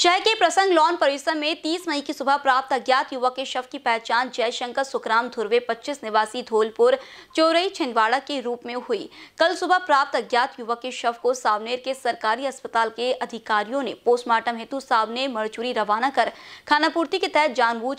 शहर के प्रसंग लॉन परिसर में 30 मई की सुबह प्राप्त अज्ञात युवक के शव की पहचान जयशंकर सुखराम धुर्वे 25 निवासी धोलपुर चोरई छिंदवाड़ा के रूप में हुई कल सुबह प्राप्त अज्ञात युवक के शव को सावनेर के सरकारी अस्पताल के अधिकारियों ने पोस्टमार्टम हेतु सावनेर मरचुरी रवाना कर खानापूर्ति के तहत जानबूझ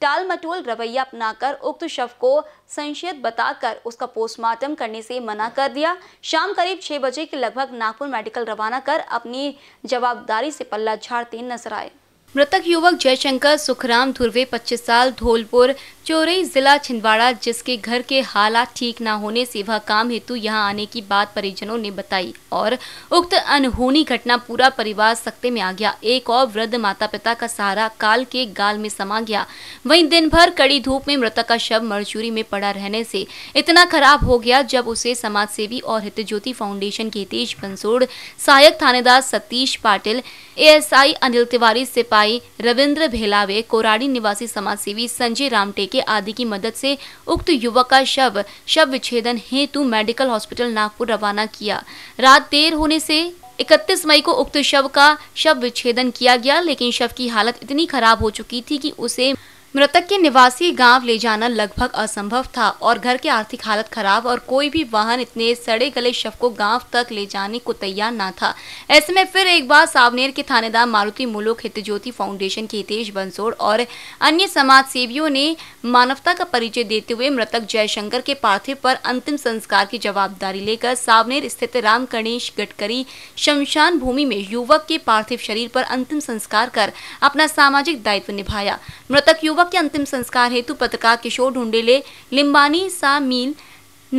टाल मटोल रवैया अपनाकर उक्त शव को संशयित बताकर उसका पोस्टमार्टम करने से मना कर दिया शाम करीब छह बजे के लगभग नागपुर मेडिकल रवाना कर अपनी जवाबदारी से पल्ला झाड़ते नजर आए मृतक युवक जयशंकर सुखराम धुर्वे 25 साल धोलपुर चोरई जिला छिंदवाड़ा जिसके घर के हालात ठीक न होने से वह काम हेतु यहां आने की बात परिजनों ने बताई और उक्त अनहोनी घटना पूरा परिवार सख्ते में आ गया एक और वृद्ध माता पिता का सहारा काल के गाल में समा गया वहीं दिन भर कड़ी धूप में मृतक का शव मरचूरी में पड़ा रहने से इतना खराब हो गया जब उसे समाज सेवी और हित ज्योति फाउंडेशन के हितेश बंसोड़ सहायक थानेदार सतीश पाटिल एएसआई अनिल तिवारी सिपाही भाई रविंद्र भेलावे कोराड़ी निवासी समाज सेवी संजय रामटेके आदि की मदद से उक्त युवक का शव शव विच्छेदन हेतु मेडिकल हॉस्पिटल नागपुर रवाना किया रात देर होने से 31 मई को उक्त शव का शव विच्छेदन किया गया लेकिन शव की हालत इतनी खराब हो चुकी थी कि उसे मृतक के निवासी गांव ले जाना लगभग असंभव था और घर की आर्थिक हालत खराब और कोई भी वाहन इतने सड़े गले शव को गांव तक ले जाने को तैयार ना था ऐसे में फिर एक बार सावनेर के थानेदार मारुति मुलुक हितज्योति फाउंडेशन के हितेश बंसोड़ और अन्य समाज सेवियों ने मानवता का परिचय देते हुए मृतक जयशंकर के पार्थिव पर अंतिम संस्कार की जवाबदारी लेकर सावनेर स्थित राम गणेश गडकरी शमशान भूमि में युवक के पार्थिव शरीर पर अंतिम संस्कार कर अपना सामाजिक दायित्व निभाया मृतक युवक युवक के अंतिम संस्कार हेतु पत्रकार किशोर ढूंढेले लिम्बानी सा मील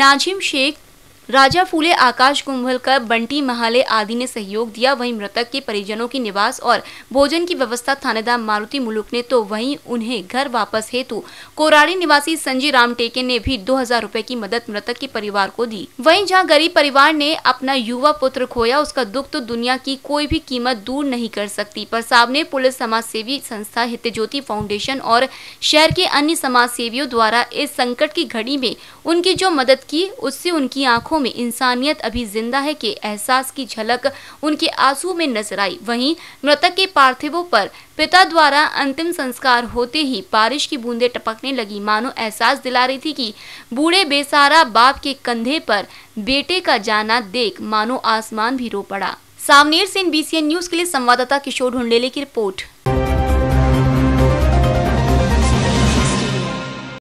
नाजिम शेख राजा फूले आकाश कुंभलकर बंटी महाले आदि ने सहयोग दिया वहीं मृतक के परिजनों की निवास और भोजन की व्यवस्था थानेदार मारुति मुलुक ने तो वहीं उन्हें घर वापस हेतु कोराड़ी निवासी संजय राम टेके ने भी दो हजार रूपए की मदद मृतक के परिवार को दी वहीं जहां गरीब परिवार ने अपना युवा पुत्र खोया उसका दुख तो दुनिया की कोई भी कीमत दूर नहीं कर सकती पर सामने पुलिस समाज सेवी संस्था हित ज्योति फाउंडेशन और शहर के अन्य समाज सेवियों द्वारा इस संकट की घड़ी में उनकी जो मदद की उससे उनकी आंखों आंखों में इंसानियत अभी जिंदा है के एहसास की झलक उनके आंसू में नजर आई वहीं मृतक के पार्थिवों पर पिता द्वारा अंतिम संस्कार होते ही बारिश की बूंदें टपकने लगी मानो एहसास दिला रही थी कि बूढ़े बेसारा बाप के कंधे पर बेटे का जाना देख मानो आसमान भी रो पड़ा सामनेर से इन न्यूज के लिए संवाददाता किशोर ढुंडेले की रिपोर्ट